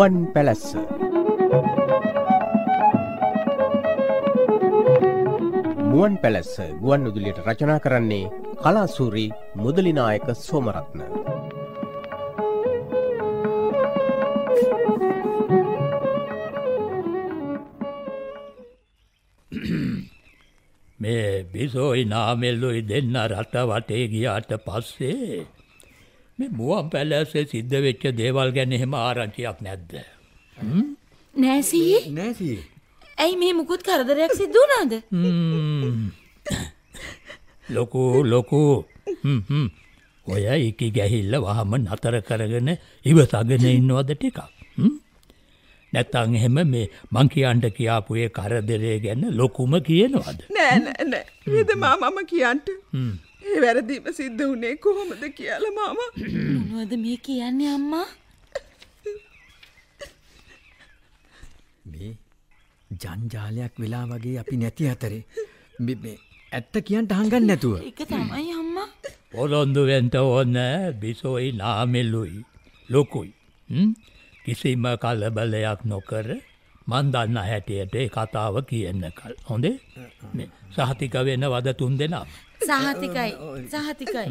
රුවන් පැලැස්ස. මුවන් පැලැස්ස ගුවන් උදුලියට රචනා කරන්නේ කලාසූරී මුදලිනායක සෝමරත්න. මේ බිසෝයි නාමෙල්ලුයි දෙන්න රට වටේ ගියාට පස්සේ මේ මුවන් පැලැස්සේ සිද්ධ වෙච්ච දේවල් ගැන එහෙම ආරංචියක් නැද්ද? නෑ සීයේ. නෑ සීයේ. ඇයි මේ මුකුත් කරදරයක් සිද්ධ වුණාද? ලොකු ලොකු ඔය ඉකි ගැහිල්ල වහම නතර කරගෙන ඉවසගෙන ඉන්නවද ටිකක්? නැත්තම් එහෙම මේ මං කියන්න කියාපු ඒ කරදරය ගැන ලොකුම කියනවද? නෑ නෑ නෑ. විද මම කියන්න. ඒ වැරදීම සිද්ධ වුණේ කොහොමද කියලා මාමා. මොනවද මේ කියන්නේ අම්මා? මේ ජංජාලයක් වෙලා වගේ අපි නැති අතරේ මේ ඇත්ත කියන්න හංගන්නේ නැතුව. ඒක තමයි අම්මා. පොරොන්දු වෙන්න ඕන බිසෝයි නාමෙලුයි ලොකුයි. කිසිම කලබලයක් නොකර මන් දන්න හැටියට කතාව කියන්නකල්. හොඳේ? මේ සහතික වෙන වද තුන් දෙනා. සහතිකයි සහතිකයි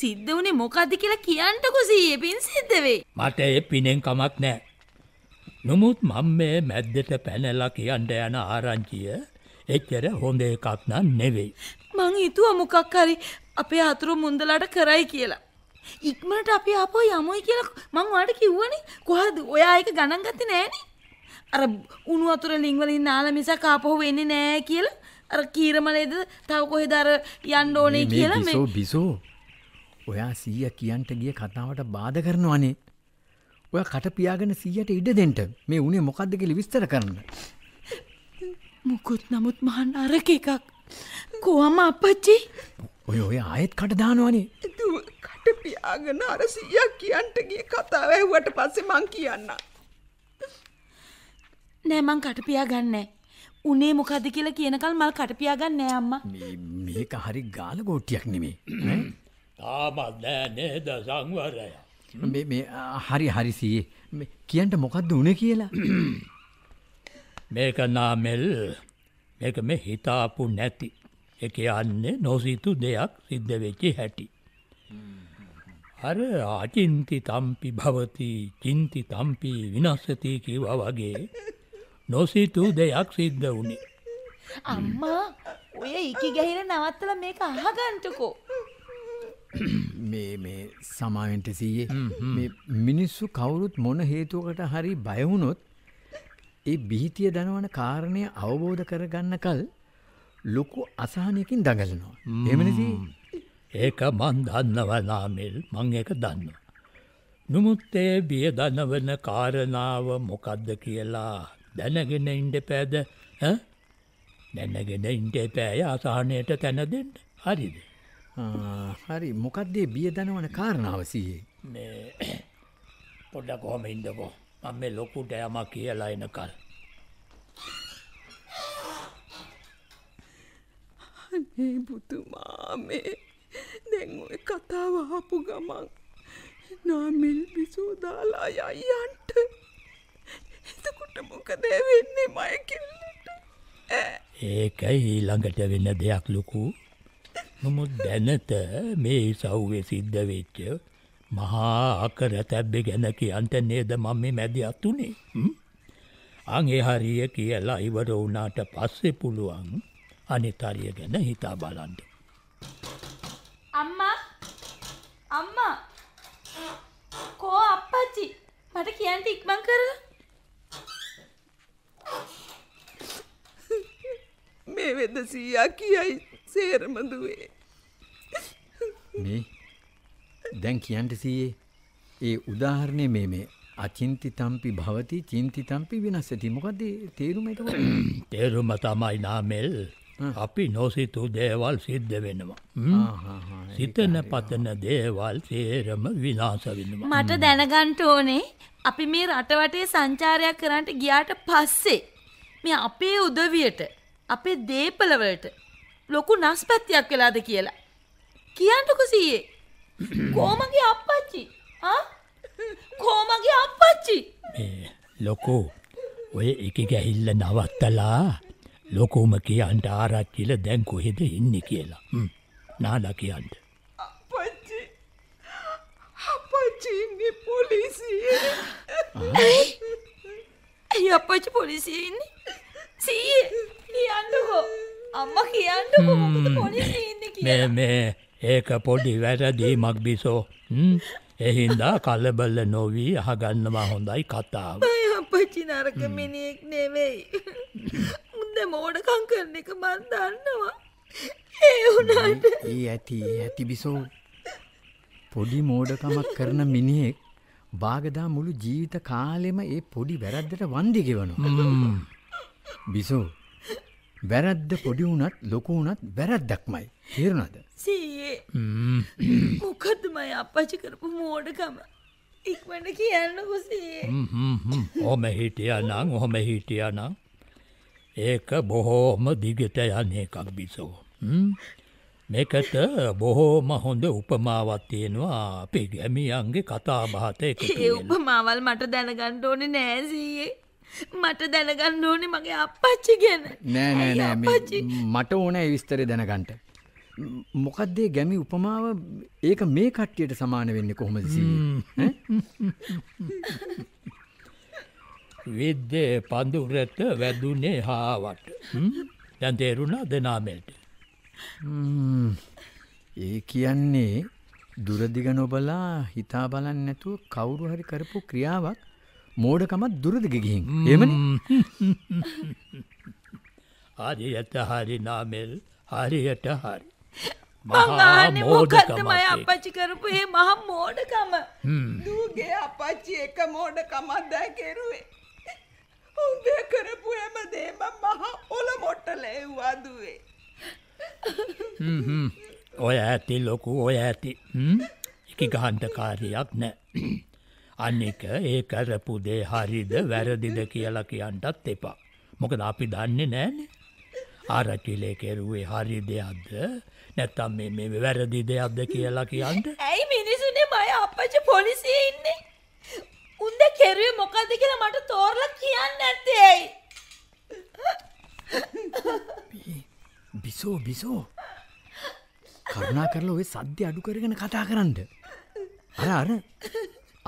සිද්ධ වනේ මොකක්ද කියලා කියන්නකු සීයේ පින් සිද්ධ වේ මට ඒ පිනෙන් කමක් නෑ නොමුත් මම මේ මැද්දට පැනලා කියන්න යන ආරංචිය එච්චර හොඳ එකක් නම් නෙවෙයි මං හිතුවා මොකක් හරි අපේ අතුරු මුන්දලට කරයි කියලා ඉක්මනට අපි ආපහු යමුයි කියලා මං ඔයාලට කිව්වනේ කොහොමද ඔයා ඒක ගණන් ගත්තේ නෑනේ අර උණු වතුර ලිං වලින් නාලා මිසක් ආපහු වෙන්නේ නෑ කියලා අර කීරමලේද තව කොහෙද අර යන්න ඕනේ කියලා මේ බිසෝ ඔයා සීයා කියන්ට ගිය කතාවට බාධා කරනවනේ. ඔයා කට පියාගෙන සීයට ඉඩ දෙන්න. මේ උනේ මොකද්ද කියලා විස්තර කරන්න. මුකුත් නමුත් මහන් අරක එකක්. කොහම අපච්චි? ඔය ඔය ආයෙත් කට දානවනේ. කට පියාගෙන අර සීයා කියන්ට ගිය කතාව ඇහුවට පස්සේ මං කියන්නම්. නෑ මං කට පියා ගන්නෑ. උනේ මොකද කියලා කියනකල් මල් කටපියා ගන්න නෑ අම්මා. මේක හරි ගාල ගෝට්ටියක් නෙමේ. තාමත් නෑ නේද සංවරය. මේ මේ හරි හරි සීයේ. කියන්න මොකද්ද උනේ කියලා? මේක නාමෙල් මේක මේ හිතාපු නැති. ඒ කියන්නේ නොසිතු දෙයක් සිද්ධ වෙච්ච හැටි. අර අචින්ති තම්පි භවති චින්ති තම්පි විනාශති කියවා වගේ නොසිතූ දෙයක් සිද්ධ වුණේ. අම්මා ඔය ඉකි ගැහිර නවත්තල මේක අහගන්ටකෝ. මේ මේ සමාවෙන්ට සීයේ මේ මිනිස්සු කවුරුත් මොන හේතුවකට හරි බයවුණොත් ඒ බිහිතිය දනවන කාරණය අවබෝධ කරගන්න කල් ලොකු අසාහනයකින් දඟලනවා. එමනිසි ඒක මන් දන්නවනාමෙල් මං එක දන්න. නොමුත් ඒ බිය දනවන කාරණාව මොකද්ද කියලා දැනගෙන ඉන්ඩ පෑද දැනගෙන ඉන්ට පෑය අසාහනයට තැනදෙන්ට හරිද හරි මොකක්දේ බිය දනවන කාරණාවසයේ පොඩ කොහොම ඉන්දකෝ මම ලොකුට යම කියලා එන කල් අනේ බුතුමා මේ දැන් ඔය කතාව ආපු ගමන් නාමල් විසෝදාලා යයන්ට මොකද වෙන්නේ මය කිල්ලට ඒක ඊළඟට වෙන දෙයක් ලොකු නමුත් දැනට මේ ඉසව්වේ සිද්ධ වෙච්ච මහා අකර තැබ්බෙ ගැන කියන්ට නේද මම මේ මැදි අතුනේ අගේ හරිය කියලා ඉවර වුණාට පස්සේ පුළුවන් අනිත් හරිය ගැන හිතා බලන්න අම්මා අම්මා කෝ අප්පච්චි මට කියන්න ඉක්මන් කරලා දෙසීයා කියයි සේරමදුවේ මේ දැන් කියන්ට සීයේ ඒ උදාහරණය මේ මේ අචින්ති තම්පි භවති චින්ති තම්පි වෙනස්සති මොකද තේරුම එක තේරුම තමයි නාමෙල් අපි නොසිතු දේවල් සිද්ධ වෙනවා සිතන පතන දේවල් සේරම විනාස වෙනවා මට දැනගන්ට ඕනේ අපි මේ රටවටේ සංචාරයක් කරන්නට ගියාට පස්සේ මේ අපේ උදවියට අපේ දේපලවලට ලොකු නස්පැත්තියක් වෙලාද කියලා. කියන්නකො සීයේ. කෝමගේ අප්පච්චි. කෝමගේ අප්පච්චි. මේ ලොකෝ ඔය එක ගැහිල්ල නවත්තලා ලොකෝම කියන්ට ආරච්චිල දැන් කොහෙද ඉන්නේ කියලා. නාලා කියන්ට. අපච්චි. අපච්චි ඉන්නේ පොලිසියේ. ඇයි අපච්චි පොලිසියේ ඉන්නේ? සීයේ කියන්නකෝ අම්ම කියන්නකෝ මොකද පොලිසිය ඉන්නේ කියලා මේ මේ ඒක පොඩි වැරදීමක් බිසෝ එහින්දා කලබල නොවී අහගන්නවා හොඳයි කතාව අපච්චි නරක මිනිෙක් නෙවෙයි මුන්ද මෝඩකං කරන එක මන් දන්නවා ඒ වුණට ඒ ඇති ඇති බිසෝ පොඩි මෝඩකමක් කරන මිනිහෙක් බාගදා මුළු ජීවිත කාලෙම ඒ පොඩි වැරද්දට වන්දිගෙවනු බිසෝ වැරද්ද පොඩි වුණත් ලොකු වුණත් වැරද්දක්මයි. තේරුණාද? සීයේ. මොකද මම අපච්චි කරපු මෝඩකම. ඉක්මනට කියන්නකෝ සීයේ. ඔහොම හිටියානම් ඔහොම හිටියානම් ඒක බොහෝම දිගට යන එකක් බිසෝ. මේකට බොහෝම හොඳ උපමාවක් තියෙනවා අපේ ගැමියන්ගේ කතා බහට එකතු වෙලා. ඒ උපමාවල් මට දැනගන්න ඕනේ නෑ සීයේ. මට දැනගන්න ඕනේ මගේ අප්පච්චි ගැන. නෑ නෑ නෑ මට ඕනේ විස්තරේ දැනගන්න. මොකද්ද ගැමි උපමාව ඒක මේ කට්ටියට සමාන වෙන්නේ කොහොමද විද්දේ පඳුරට වැදුනේ හාවට. දැන් තේරුණා දෙනාමෙල්ට. ඒ කියන්නේ දුරදිග නොබලා හිතා බලන්න නැතුව කවුරු හරි කරපු ක්‍රියාවක් මෝඩකමත් දුරදිග ගිහින් එමන හරියට හරි නාමෙල් හරියට හරි මහානේ මොකක්දමයි අපච්චි කරපු ඒ මහ මෝඩකම දූගේ අපච්චි එක මෝඩකමක් දැ කෙරුවේ උඹේ කරපු හැම දෙම මහා ඔල මොට්ටල එව්වා දුවේ ඔය ඇති ලොකු ඔය ඇති එක ගහන්තකාරයක් නෑ අනික ඒ කරපු දේ හරිද වැරදිද කියලා කියන්ටත් එපා. මොකද අපි දන්නේ නෑනේ. ආරචිලේ කෙරුවේ හරි දෙයක්ද නැත්තම් මේ මේ වැරදි දෙයක්ද කියලා කියන්න. ඇයි මිනිසුනේ මම අපච්චි පොලිසියේ ඉන්නේ? උන්ද කෙරුවේ මොකද්ද කියලා මට තෝරලා කියන්න නැත්තේ ඇයි? බිසෝ බිසෝ කරුණා කරලා ওই සද්ද අඩු කරගෙන කතා කරන්න. අර අර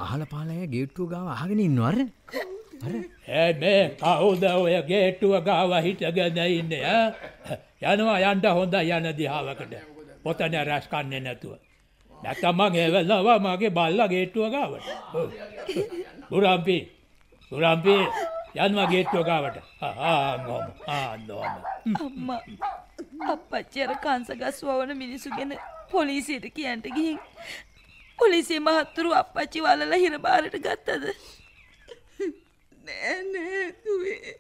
අහල පාලය ගේට්ටුව ගාව අහගෙන ඉන්නවර ඇමේ කවුද ඔය ගේට්ටුව ගාව හිටගෙන ඉන්න යනවා යන්ට හොඳ යන දිහාාවකට පොතන රැස්කන්නේ නැතුව. නැතමං ඒවෙල්ලවා මගේ බල්ල ගේට්ටුව ගාවට පුරම්පි පුරම්පි යන්වා ගේට්ටුව ගාවට ආගොම ආදෝම අපච්චර කන්සගස් වවන මිනිසු ගැන පොලිසියට කියන්ට ගිහින් පොලිසිය මහත්තුරු අප්පච්චි වලලා හිරබාරට ගත්තද? නෑ නෑ දුවේ.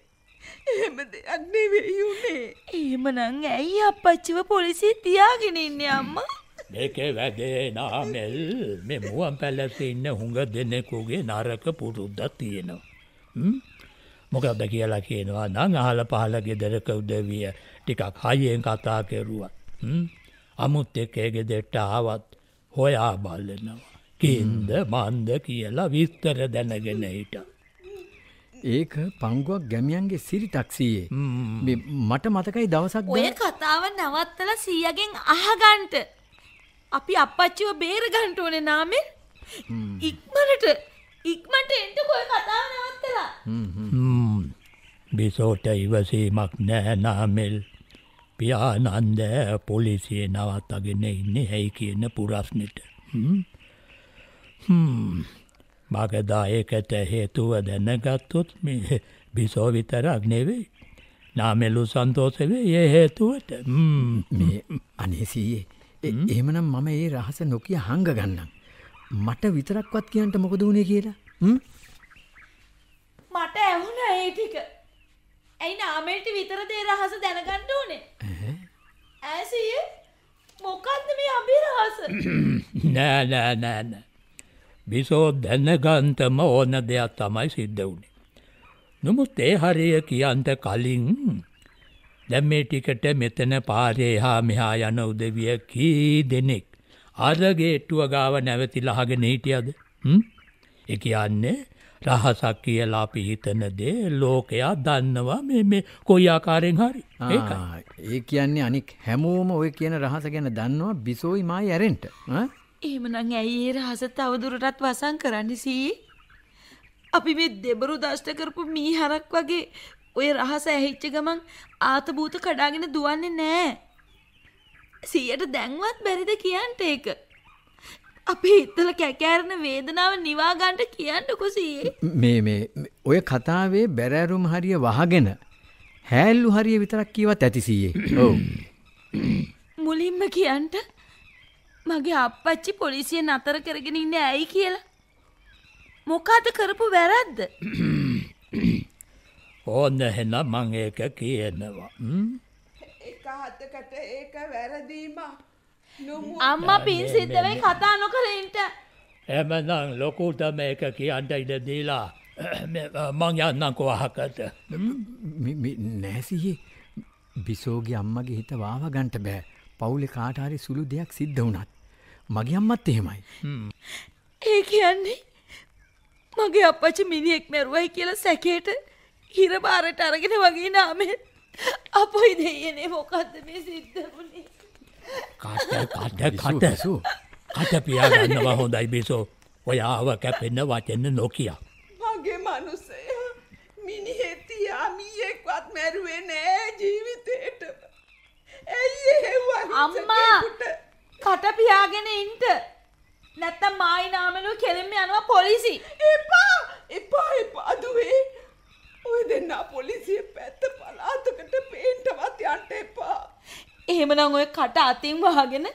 එහෙම දෙයක් නෙවෙයි උනේ. එහෙමනම් ඇයි අප්පච්චිව පොලිසිය තියාගෙන ඉන්නේ අම්මා? මේකේ වැදේ නාමල් මේ මුවන් පැලසේ ඉන්න හුඟ දෙනෙකුගේ නරක පුරුද්දක් තියෙනවා. හ්ම් මොකක්ද කියලා කියනවා නම් අහල පහල ගෙදරක උදවිය ටිකක් හයියෙන් කතා කරුවා. හ්ම් අමුත් එකේ ගෙදරට ආවත් හොයා බලනවා. කින්ද මන්ද කියලා විස්තර දැනගෙන හිට. ඒක පංගුවක් ගැමියන්ගේ සිරි ටක්සියේ මට මතකයි දවසක් ඔය කතාව නවත්තල සීයගෙන් අහගන්ට අපි අපච්චිව බේර ගන්ට ඕන නාමෙන් ඉක්මනට ඉක්මට එන්ට කොය කතාව නවත්තලා බිසෝට ඉවසීමක් නෑ නාමෙල් පියානන්ද පොලිසිය නවත්තගෙන ඉන්නේ ඇයි කියන පුරස්නට. මගදායකට හේතුව දැනගත්තොත් මේ බිසෝ විතරක් නෙවෙයි. නාමෙලු සන්තෝසවේ ඒ හේතුවට මේ අනේසීයේ. එහෙමනම් මම ඒ රහස නොකිය හංග ගන්නම්. මට විතරක්වත් කියන්ට මොකද වුණේ කියලා. මට ඇහුණ ඒ ටික. ඇයි නාමයට විතරද ඒ රහස දැනගන්න ඕනේ? ඈසියේ මොකද්ද මේ අභි රහස? නෑ නෑ නෑ නෑ. බිසෝ දැනගන්තම ඕන දෙයක් තමයි සිද්ධ වුනේ. නමුත් ඒ හරිය කියන්ට කලින් දැන් මේ ටිකට මෙතන පාරේ එහා මෙහා යන උදවිය කී දෙනෙක් අර ගේට්ටුව ගාව නැවතිලා අහගෙන හිටියද? හ්ම්? ඒ කියන්නේ රහසක් කියලා අපි හිතන දේ ලෝකයා දන්නවා මේ මේ කොයි ආකාරයෙන් හරි. ඒ කියන්නේ අනික් හැමෝම ඔය කියන රහස ගැන දන්නවා බිසෝයි මායි ඇරෙන්ට. එහෙමනම් ඇයි ඒ රහස තවදුරටත් වසන් කරන්නේ සී? අපි මේ දෙබරු දෂ්ට කරපු මීහරක් වගේ ඔය රහස ඇහිච්ච ගමන් ආතභූත කඩාගෙන දුවන්නේ නැහැ. සීයට දැන්වත් බැරිද කියන්ට ඒක? අපේ හිතල කැකෑරණ වේදනාව නිවාගන්ට කියන්න කොසී. මේ මේ ඔය කතාවේ බැරෑරුම් හරිය වහගෙන හැල්ලු හරිය විතරක් කියවත් ඇතිසයේ ඔව මුලින්ම කියන්ට මගේ අපපච්චි පොලිසිය නතර කරගෙන ඉන්න ඇයි කියලා. මොකාද කරපු වැරද්ද. ඕන්න හෙන මං ඒක කියනවා. එක හතකට ඒක වැරදීමක්. අම්මා පින් සිද්ධවෙයි කතා නොකරන්ට එමනම් ලොකුට මේක කියන්ට ඉඩ දීලා මං යන්නකෝ අහකට නෑසිහි බිසෝගේ අම්මගේ හිත වාව ගන්ට බෑ පවුලෙ කාටාරි සුළු දෙයක් සිද්ධ වුණත් මගේ අම්මත් එහෙමයි ඒ කියන්නේ මගේ අපච්ච මිනිෙක් මැරුවයි කියලා සැකේට හිරබාරට අරගෙන වගේ නාමෙන් අපොයි දෙයනේ මොකක්ද මේ සිද්ධ වුණේ කාට කාට කාට කට පියාගන්නවා හොඳයි බිසෝ ඔයාව කැපෙන්න වචෙන්න නොකියා. මගේ මනුසය මිනිහෙතියා මීයෙක්වත් මැරුවේ නෑ ජීවිතේට. ඇයි එහෙව්ව අම්මා කට පියාගෙන ඉන්න. නැත්තම් මායි නාමලු කෙලින්ම යනවා පොලිසි. එපා එපා එපා දුවේ. ඔය දෙන්නා පොලිසිය පැත්ත පලාතකට පේන්ටවත් යන්න එපා. එහෙමනම් ඔය කට අතින් වහගෙන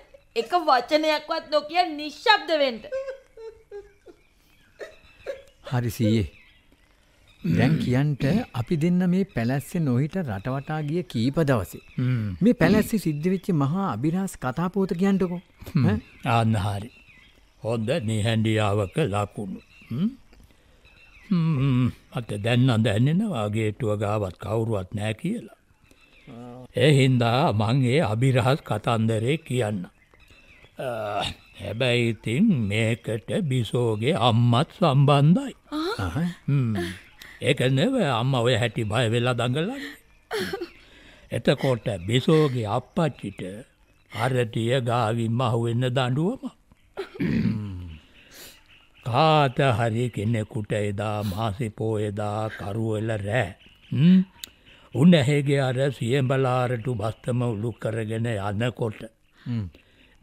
එක වචනයක්වත් නොකිය නිශ්ශබ්ද වෙන්න. හරි සීයේ. දැන් කියන්ට අපි දෙන්න මේ පැලැස්සේ නොහිට රටවටා ගිය කීප දවසේ. මේ පැලැස්සේ සිද්ධ වෙච්ච මහා අභිරහස් කතා පොත කියන්නකෝ. ආන්න හරි. හොඳ නිහඬියාවක ලකුණු. අත දැන් අඳන්නේ නැවාගේ ටුව ගාවත් කවුරුවත් නැහැ කියලා. ඒ හින්දා මං ඒ අභිරහස් කතන්දරේ කියන්න. හැබැයි ඉතින් මේකට බිසෝගේ අම්මත් සම්බන්ධයි. ඒක නෙව අම්ම ඔය හැටි බය වෙලා දඟලන්නේ. එතකොට බිසෝගේ අප්පච්චිට අරටිය ගාවින් මහුවෙන්න දඬුවම. කාත හරි කෙනෙකුට එදා මාසි පෝයදා කරුවල රෑ. උන්නැහේගේ අර සියඹලාරටු බස්තම උළු කරගෙන යන්නකොට.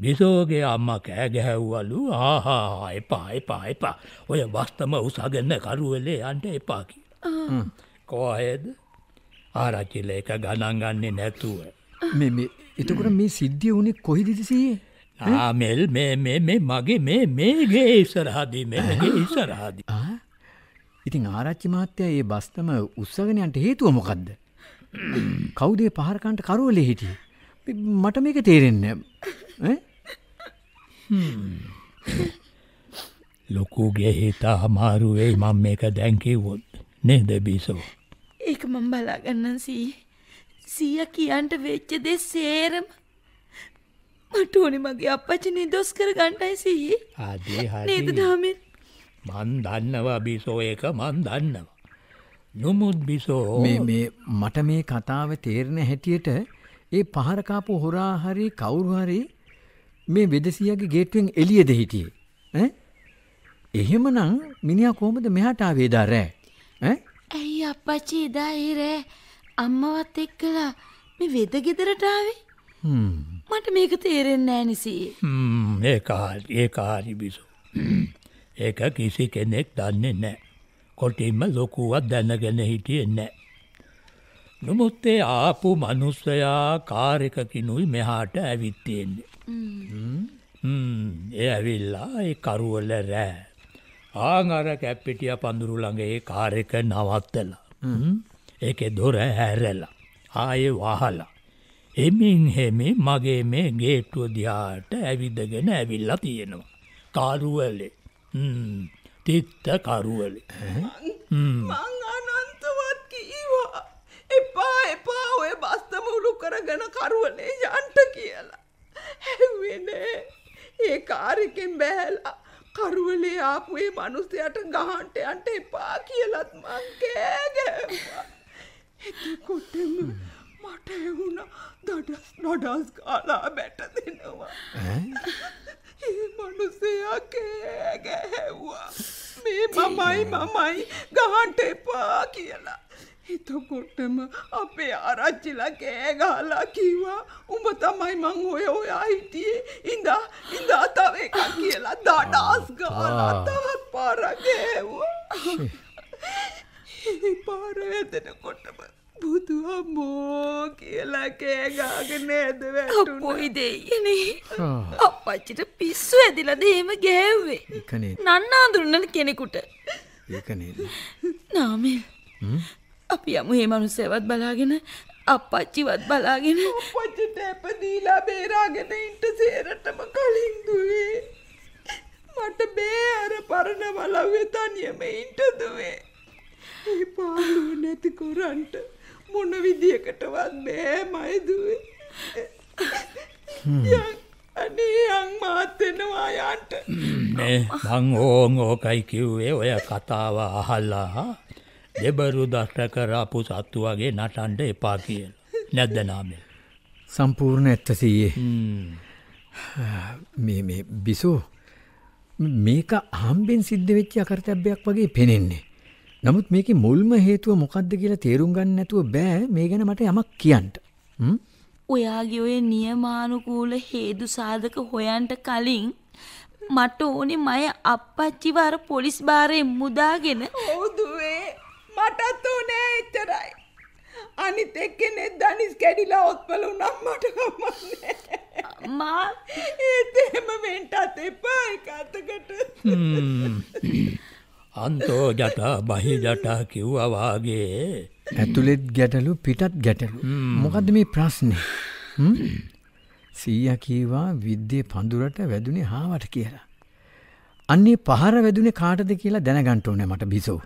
බිසෝගේ අම්ම කෑගැහැව්වලු ආහා එපා එපා එපා ඔය වස්තම උසාගන්න කරුවලේ අන්ට එපාකි. කෝහෙද ආරචිල එක ගණන්ගන්නේ නැතුව. එතකට මේ සිද්ධිය වනේ කොහිදිසියේ. ආමෙල් මේ මගේ මේ මේගේ ඉස්සරහදී මේගේ ඉස්සරහදී. ඉතින් ආරච්චි මාත්‍යය ඒ බස්තම උත්සගනයන්ට හේතුව මොකක්ද. කවුදේ පහරකන්ට කරවලේ හිටිය. මට මේක තේරෙන්න. ලොකුගේ හිතා හමාරුවෙයි මං මේක දැන්කිවොත් නේද බිසෝ. ඒක මං බලාගන්න සී සීය කියන්ට වෙච්ච දෙ සේරම මට ඕනි මගේ අපච්චි නිදොස් කර ගන්නයි සීයේ. ආදී හරි. නේද දාමෙන්. මං දන්නවා බිසෝ ඒක මං දන්නවා. නොමුත් බිසෝ මේ මේ මට මේ කතාව තේරෙන හැටියට ඒ පහර කාපු හොරා හරි කවුරු හරි මේ වෙදසියාගේ ගේට්ටුවෙන් එළියද හිටියේ ඈ එහෙමනම් මිනිහා කොහොමද මෙහාට ආවේ දාරෑ ඈ ඇයි අප්පච්චි එදා ඉරේ අම්මවත් එක්කලා මේ වෙද ගෙදරට ආවේ මට මේක තේරෙන්නේ නැහැ නිසී හ්ම් ඒක හරි ඒක හරි බිසෝ ඒක කිසි කෙනෙක් දන්නේ නැහැ කොටින්ම ලොකුවත් දැනගෙන හිටියේ නැහැ. නමුත් ඒ ආපු මිනිස්සයා කාර් එකකිනුයි මෙහාට ඇවිත් තියෙන්නේ. හ්ම්. ඒ ඇවිල්ලා ඒ කරුවල රෑ. ආන් අර කැප්පිටිය පඳුරු ළඟ ඒ කාර් එක නවත්තලා. හ්ම්. ඒකේ දොර හැරලා. ආයේ වහලා. එමින් හෙමේ මගේ මේ ගේට්ටුව දිහාට ඇවිදගෙන ඇවිල්ලා තියෙනවා. කාරුවලේ. හ්ම්. තිත්තකරුවල අනන්තවත් කීවා එපා එපා ඔය බස්තම උළු කරගෙන කරුවනේ යන්ට කියලා හැවෙනේ ඒ කාරකෙන් බැහැලා කරුවලේ ආපු ඒ මනුස්සයට ගහන්ට යන්ට එපා කියලත් මං කෑගෑවා එතකොටම මට එවුණා දඩස් නඩස් කාලා බැට දෙනවා ඒ මනුසයා කෑගැහැව්වා මේ මමයි මමයි ගහන්ට එපා කියලා. එතකොටම අපේ ආරච්චිලා කෑගාලා කිව්වා උඹ තමයි මං ඔය ඔයා හිටියේ ඉඳා ඉඳා තව එකක් කියලා දඩාස් ගාලා තවත් පාරක් ගෑව්වා. ඒ පාර වැදෙනකොටම බුදු හම්මෝ කියලා කෑ ගාගෙන ඇද වැටුණා. අපොයි දෙයියනේ. අප්පච්චිට පිස්සු ඇදිලාද එහෙම ගෑව්වේ. ඒකනේ. නන්නා දුන්නන කෙනෙකුට. ඒකනේ. නාමල්. අපි යමු මේ මිනිස්සයවත් බලාගෙන අප්පච්චිවත් බලාගෙන අප්පච්චිට ඇපදීලා බේරාගෙන ඉන්න සේරටම කලින් දුවේ. මට බේ අර පරණ වලව්වේ තනියම ඉන්න දුවේ. ඒ පාළුව නැති කරන්ට මොන විදියකටවත් බෑ මයිදුවේ. යන් අනේ යන් මාත් වෙනවා යාට. නේ මං ඕන් ඕකයි කිව්වේ ඔය කතාව අහලා දෙබරු දෂ්ට කරපු සත්තු වගේ නටන්න එපා කියලා. නැද්ද නාමල්? සම්පූර්ණ ඇත්ත සීයේ. මේ මේ බිසෝ මේක හම්බෙන් සිද්ධ වෙච්ච අකර්තව්‍යයක් වගේ පෙනෙන්නේ. නමුත් මේකේ මුල්ම හේතුව මොකද්ද කියලා තේරුම් ගන්න නැතුව බෑ මේ ගැන මට යමක් කියන්න. ඔයාගේ ඔය නියමානුකූල හේතු සාධක හොයන්ට කලින් මට ඕනේ මය අප්පච්චිව අර පොලිස් බාරේ මුදාගෙන ඔව් දුවේ මටත් උනේ එච්චරයි. අනිත් එක්කනේ දනිස් කැඩිලා ඔත්පල උනම් මට කමන්නේ. මා ඒත් එහෙම වෙන්නත් එපා එකතකට. අන්තෝ ජටා බහි ජටා කිව්වා වාගේ ඇතුළෙත් ගැටලු පිටත් ගැටලු මොකද්ද මේ ප්‍රශ්නේ සීයා කීවා විද්‍යේ පඳුරට වැදුනේ හාවට කියලා අන්නේ පහර වැදුනේ කාටද කියලා දැනගන්න ඕනේ මට බිසෝ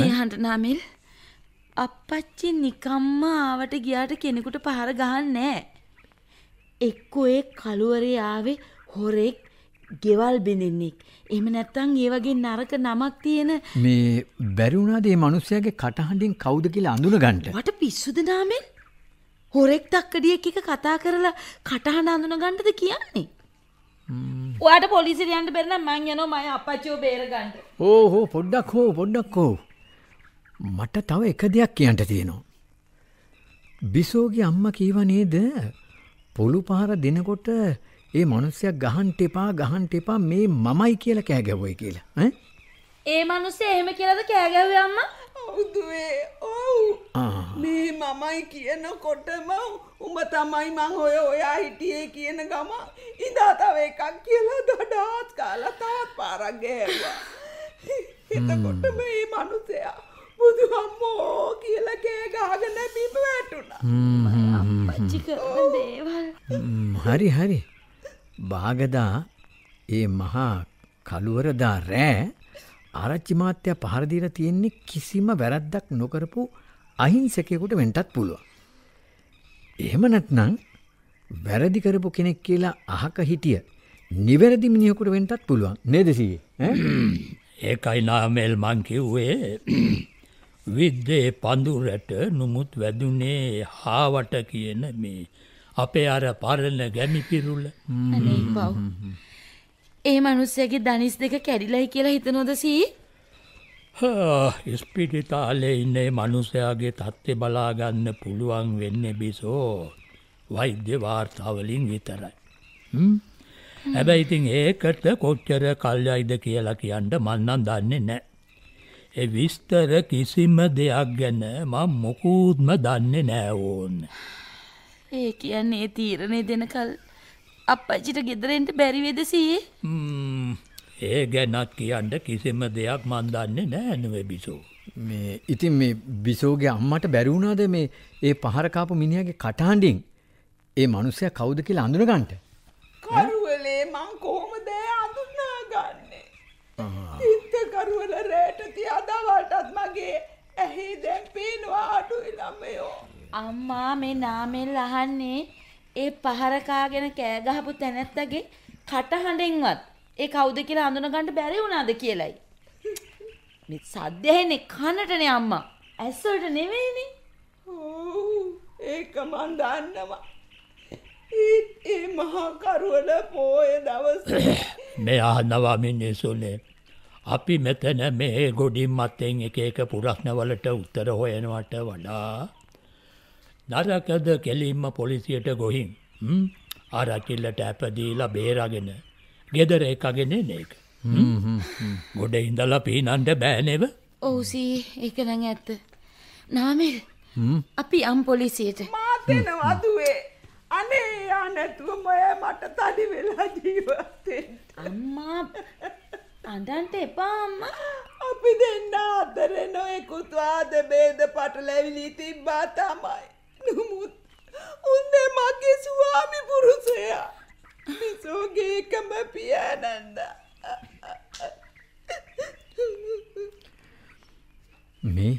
මේ හන්ට නාමිල් අප්පච්චි නිකම්ම ආවට ගියාට කෙනෙකුට පහර ගහන්නේ නැහැ එක්කෝ ඒ කළුවරේ ආවේ හොරෙක් ගෙවල් බිඳින්නෙක්. එහෙම නැත්තම් ඒ වගේ නරක නමක් තියෙන මේ බැරි වුණාද මේ මිනිස්සයාගේ කටහඬින් කවුද කියලා අඳුනගන්න? වට පිස්සුද නාමෙන්? හොරෙක් තක්කඩියෙක් එක කතා කරලා කටහඬ අඳුනගන්නද කියන්නේ? ඔයාට පොලිසියට යන්න බැරි නම් මං යනවා මගේ අපච්චිව බේරගන්න. ඕ හෝ පොඩ්ඩක් හෝ පොඩ්ඩක් හෝ. මට තව එක දෙයක් කියන්න තියෙනවා. බිසෝගේ අම්මා කීවා නේද? පොළු පහර දෙනකොට ඒ මනුස්සයක් ගහන්ට එපා ගහන්ට එපා මේ මමයි කියලා කෑගැවයි කියලා ඒ මනුස්සේ එහෙම කියලද කෑගැවයම්ම ඔවුදුවේ ඔව් මේ මමයි කියන කොටම උඹ තමයි මං ඔය ඔයා හිටියේ කියන ගම ඉදා තව එකක් කියලා දඩාත් කාලා තවත් පාරක් ගෑවා එතකොට මේ මනුස්සයා බුදුහම්මෝ කියලා කෑ ගහගෙන බිම වැටුණා අප්පච්චි කරන දේවල් හරි හරි බාගදා ඒ මහා කළුවරදා රෑ ආරච්චි මාත්‍ය පහරදීර තියෙන්නේ කිසිම වැරද්දක් නොකරපු අහිංසකයෙකුට වෙන්ටත් පුළුවන්. එහෙම නැත්නම් වැරදි කරපු කෙනෙක් කියලා අහක හිටිය නිවැරදි මිනිහෙකුට වෙන්ටත් පුළුවන් නේද සීයේ ඒකයි නාමෙල් මං කිව්වේ විද්දේ පඳුරට නුමුත් වැදුනේ හාවට කියන මේ අපේ අර පරණ ගැමි පිරුල්ල ඒ මනුස්සයගේ දනිස් දෙක කැඩිලයි කියලා හිතනොද සී ඉස්පිටිතාලේ ඉන්නේ මනුස්සයාගේ තත්ත්වය බලාගන්න පුළුවන් වෙන්න බිසෝ වෛද්‍ය වාර්තාවලින් විතරයි. හැබැයි ඉතින් ඒකට කොච්චර කල්යයිද කියලා කියන්න මන්නම් දන්නේ නෑ. ඒ විස්තර කිසිම දෙයක් ගැන මම මොකුත්ම දන්නේ නෑ ඕන්නේ. ඒ කියන්නේ ඒ තීරණේ දෙනකල් අප්පච්චිට ගෙදරෙන්ට බැරිවේද සීයේ? ඒ ගැනත් කියන්න කිසිම දෙයක් මන් දන්නේ නෑ නෙවෙයි බිසෝ. මේ ඉතින් මේ බිසෝගේ අම්මට බැරි වුණාද මේ ඒ පහර කාපු මිනිහාගේ කටහඬින් ඒ මිනිස්සයා කවුද කියලා අඳුනගන්න? කරුවලේ මං කොහොමද අඳුනාගන්නේ? තිත්ත කරුවල රැට තියා දවල්ටත් මගේ ඇහි දැන් පේනවා අඩුයි ළමයෝ. අම්මා මේ නාමෙල් අහන්නේ ඒ පහර කාගෙන කෑ ගහපු තැනැත්තගේ කටහඬෙන්වත් ඒ කවුද කියලා හඳුනගන්න බැරි වුණාද කියලයි. මේ සද්ද ඇහෙන්නේ කනටනේ අම්මා. ඇස්වලට නෙවෙයිනේ. ඕ ඒක මන් දන්නවා. ඒ මහා කරුවල පොය දවසේ මේ අහනවා මිනිසුනේ. අපි මෙතන මේ ගොඩින් මතෙන් එක එක ප්‍රශ්නවලට උත්තර හොයනවට වඩා නරකද කෙලින්ම පොලිසියට ගොහින් ආරචිල්ලට ඇපදීලා බේරගෙන ගෙදර එකගෙන නේක ගොඩ ඉඳලා පීනන්ට බෑනෙව ඔවුසී එකනං ඇත්ත නාමල් අපි අම් පොලිසියට මාතෙනවා දුවේ අනේ නැතුව මොය මට තඩි වෙලා ජීවත්තෙන්ට අම්මා අඩන්ට එපාම අපි දෙන්න අතරෙ නොයෙකුත් ආද බේද පටලැවිලී තිබ්බා තමයි නමුත් උන්දේ මගේ ස්වාමි පුරුෂයා මිසෝගේ එකම පියාණන්ද මේ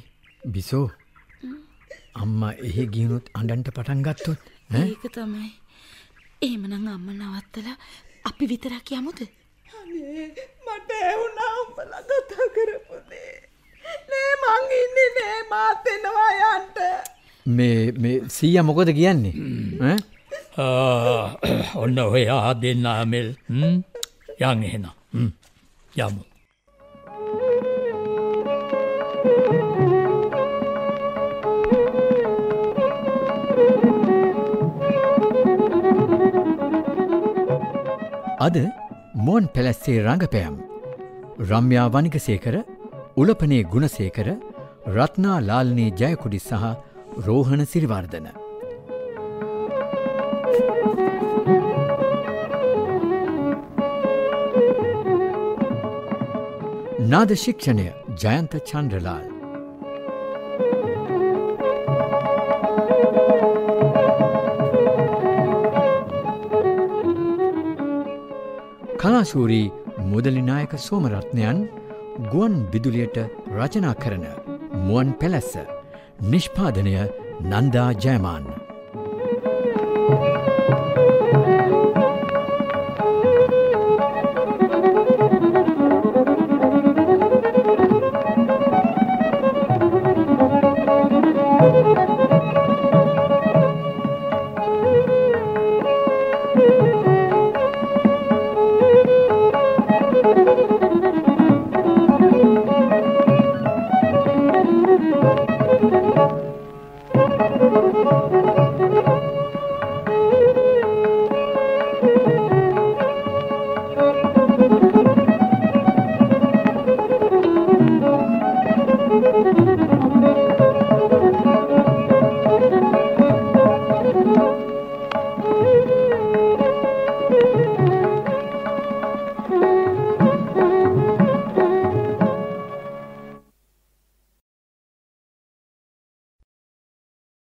බිසෝ අම්මා එහෙ ගියනොත් අඬන්ට පටන් ගත්තොත් ඒක තමයි එහෙමනම් අම්ම නවත්තලා අපි විතරක් යමුද අනේ මට ඇහුණා උඹලා කතා කරපොදේ නෑ මං ඉන්නේ නෑ මාත් එනවා යන්න මේ සීය මොකද කියන්නේ ඔන්න ඔහේ ආ දෙන්න මෙල් යන් එහෙනම් යමු අද මෝන් පැලැස්සේ රඟපෑම් රම්යා වනිකසේකර උලපනේ ගුණසේකර රත්නා ලාල්නේ ජයකුඩි සහ රෝහණ සිරිවර්ධන. නාද ශික්ෂණය ජයන්ත චන්ද්‍රලාල්. කලාශූරී මුදලිනායක සෝමරත්නයන් ගුවන් විදුලියට රචනා කරන මුවන් පැලැස්ස නිෂ්පාදනය නන්දා ජෑමාන්න.